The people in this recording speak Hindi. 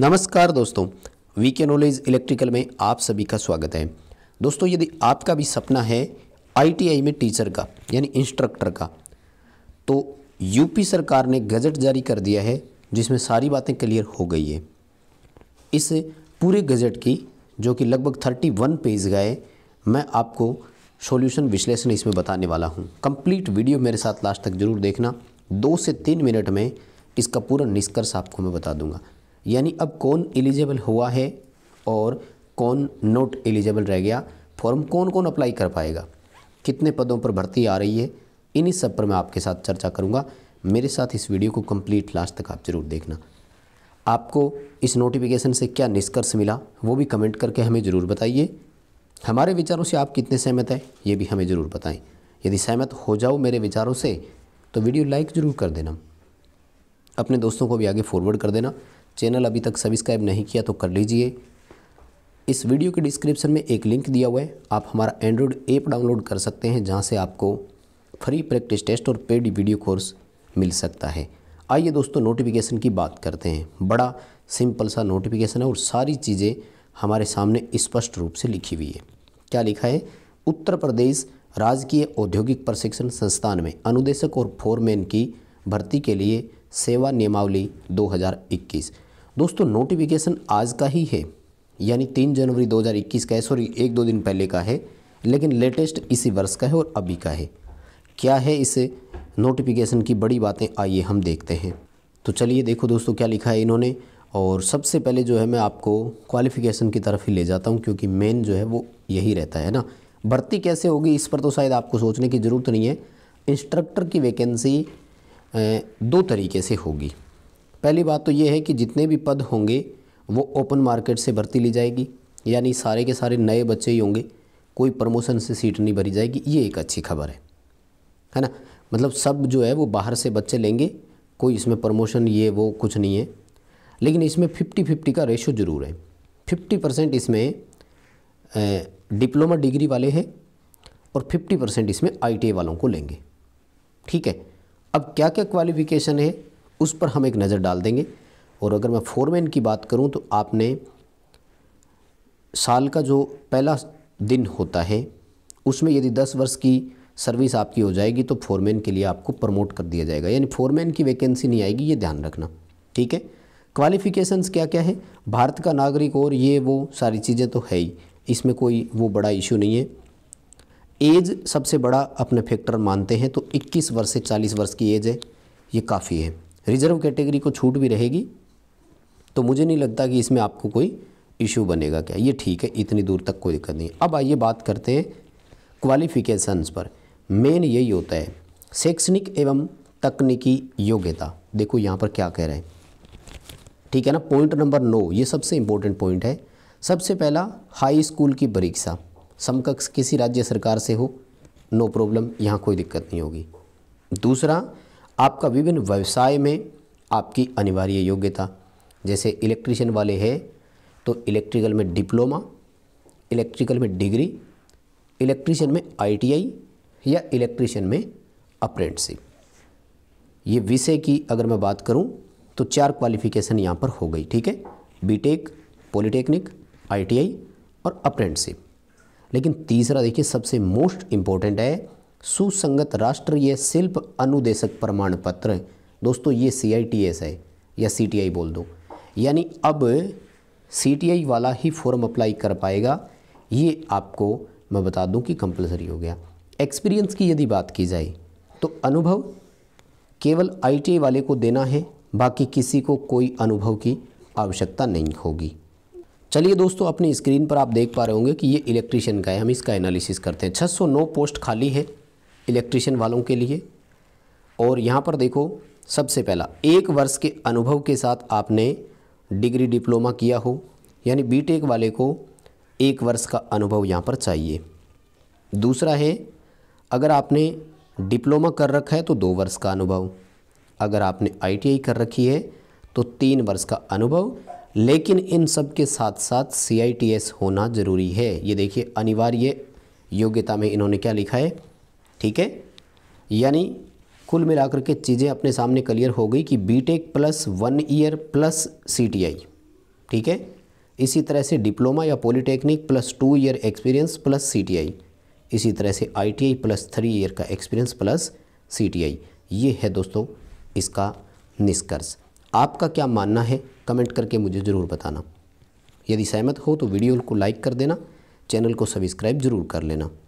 नमस्कार दोस्तों वी के नॉलेज इलेक्ट्रिकल में आप सभी का स्वागत है दोस्तों यदि आपका भी सपना है आईटीआई में टीचर का यानी इंस्ट्रक्टर का तो यूपी सरकार ने गजट जारी कर दिया है जिसमें सारी बातें क्लियर हो गई है इस पूरे गजट की जो कि लगभग थर्टी वन पेज गए मैं आपको सॉल्यूशन विश्लेषण इसमें बताने वाला हूँ कंप्लीट वीडियो मेरे साथ लास्ट तक जरूर देखना दो से तीन मिनट में इसका पूरा निष्कर्ष आपको मैं बता दूंगा यानी अब कौन एलिजिबल हुआ है और कौन नोट एलिजिबल रह गया फॉर्म कौन कौन अप्लाई कर पाएगा कितने पदों पर भर्ती आ रही है इन्हीं सब पर मैं आपके साथ चर्चा करूँगा मेरे साथ इस वीडियो को कम्प्लीट लास्ट तक आप ज़रूर देखना आपको इस नोटिफिकेशन से क्या निष्कर्ष मिला वो भी कमेंट करके हमें ज़रूर बताइए हमारे विचारों से आप कितने सहमत हैं ये भी हमें ज़रूर बताएं यदि सहमत हो जाओ मेरे विचारों से तो वीडियो लाइक ज़रूर कर देना अपने दोस्तों को भी आगे फॉरवर्ड कर देना चैनल अभी तक सब्सक्राइब नहीं किया तो कर लीजिए इस वीडियो के डिस्क्रिप्शन में एक लिंक दिया हुआ है आप हमारा एंड्रॉयड ऐप डाउनलोड कर सकते हैं जहाँ से आपको फ्री प्रैक्टिस टेस्ट और पेड वीडियो कोर्स मिल सकता है आइए दोस्तों नोटिफिकेशन की बात करते हैं बड़ा सिंपल सा नोटिफिकेशन है और सारी चीज़ें हमारे सामने स्पष्ट रूप से लिखी हुई है क्या लिखा है उत्तर प्रदेश राजकीय औद्योगिक प्रशिक्षण संस्थान में अनुदेशक और फोरमैन की भर्ती के लिए सेवा नियमावली 2021 दोस्तों नोटिफिकेशन आज का ही है यानी तीन जनवरी 2021 का है सॉरी एक दो दिन पहले का है लेकिन लेटेस्ट इसी वर्ष का है और अभी का है क्या है इस नोटिफिकेशन की बड़ी बातें आइए हम देखते हैं तो चलिए देखो दोस्तों क्या लिखा है इन्होंने और सबसे पहले जो है मैं आपको क्वालिफ़िकेशन की तरफ ही ले जाता हूँ क्योंकि मेन जो है वो यही रहता है ना भर्ती कैसे होगी इस पर तो शायद आपको सोचने की ज़रूरत नहीं है इंस्ट्रक्टर की वैकेंसी दो तरीके से होगी पहली बात तो ये है कि जितने भी पद होंगे वो ओपन मार्केट से भर्ती ली जाएगी यानी सारे के सारे नए बच्चे ही होंगे कोई प्रमोशन से सीट नहीं भरी जाएगी ये एक अच्छी खबर है है ना मतलब सब जो है वो बाहर से बच्चे लेंगे कोई इसमें प्रमोशन ये वो कुछ नहीं है लेकिन इसमें फिफ्टी फिफ्टी का रेशो ज़रूर है फिफ्टी परसेंट इसमें डिप्लोमा डिग्री वाले हैं और फिफ्टी परसेंट इसमें आई e वालों को लेंगे ठीक है अब क्या क्या क्वालिफ़िकेशन है उस पर हम एक नज़र डाल देंगे और अगर मैं फोरमैन की बात करूं तो आपने साल का जो पहला दिन होता है उसमें यदि दस वर्ष की सर्विस आपकी हो जाएगी तो फोरमैन के लिए आपको प्रमोट कर दिया जाएगा यानी फोरमैन की वैकेंसी नहीं आएगी ये ध्यान रखना ठीक है क्वालिफ़िकेशंस क्या क्या है भारत का नागरिक और ये वो सारी चीज़ें तो है ही इसमें कोई वो बड़ा इशू नहीं है एज सबसे बड़ा अपने फैक्टर मानते हैं तो 21 वर्ष से 40 वर्ष की एज है ये काफ़ी है रिजर्व कैटेगरी को छूट भी रहेगी तो मुझे नहीं लगता कि इसमें आपको कोई इशू बनेगा क्या ये ठीक है इतनी दूर तक कोई दिक्कत नहीं अब आइए बात करते हैं क्वालिफ़िकेशंस पर मेन यही होता है शैक्षणिक एवं तकनीकी योग्यता देखो यहाँ पर क्या कह रहे हैं ठीक है ना पॉइंट नंबर नौ ये सबसे इम्पोर्टेंट पॉइंट है सबसे पहला हाई स्कूल की परीक्षा समकक्ष किसी राज्य सरकार से हो नो प्रॉब्लम यहाँ कोई दिक्कत नहीं होगी दूसरा आपका विभिन्न व्यवसाय में आपकी अनिवार्य योग्यता जैसे इलेक्ट्रिशियन वाले हैं तो इलेक्ट्रिकल में डिप्लोमा इलेक्ट्रिकल में डिग्री इलेक्ट्रिशियन में आईटीआई या इलेक्ट्रिशियन में अप्रेंटशिप ये विषय की अगर मैं बात करूं तो चार क्वालिफिकेशन यहाँ पर हो गई ठीक है बीटेक पॉलिटेक्निक आईटीआई और अप्रेंटसिप लेकिन तीसरा देखिए सबसे मोस्ट इम्पॉर्टेंट है सुसंगत राष्ट्रीय शिल्प अनुदेशक प्रमाण पत्र दोस्तों ये सी है या सी बोल दो यानी अब सी वाला ही फॉर्म अप्लाई कर पाएगा ये आपको मैं बता दूं कि कंपलसरी हो गया एक्सपीरियंस की यदि बात की जाए तो अनुभव केवल आई वाले को देना है बाकी किसी को कोई अनुभव की आवश्यकता नहीं होगी चलिए दोस्तों अपनी स्क्रीन पर आप देख पा रहे होंगे कि ये इलेक्ट्रीशियन का है हम इसका एनालिसिस करते हैं 609 पोस्ट खाली है इलेक्ट्रिशियन वालों के लिए और यहाँ पर देखो सबसे पहला एक वर्ष के अनुभव के साथ आपने डिग्री डिप्लोमा किया हो यानी बीटेक वाले को एक वर्ष का अनुभव यहाँ पर चाहिए दूसरा है अगर आपने डिप्लोमा कर रखा है तो दो वर्ष का अनुभव अगर आपने आईटीआई कर रखी है तो तीन वर्ष का अनुभव लेकिन इन सब के साथ साथ सीआईटीएस होना ज़रूरी है ये देखिए अनिवार्य योग्यता में इन्होंने क्या लिखा है ठीक है यानी कुल मिलाकर के चीज़ें अपने सामने क्लियर हो गई कि BTech plus one year plus CTI ठीक है इसी तरह से डिप्लोमा या polytechnic plus two year experience plus CTI इसी तरह से आईटीआई प्लस थ्री ईयर का एक्सपीरियंस प्लस सीटीआई ये है दोस्तों इसका निष्कर्ष आपका क्या मानना है कमेंट करके मुझे ज़रूर बताना यदि सहमत हो तो वीडियो को लाइक कर देना चैनल को सब्सक्राइब ज़रूर कर लेना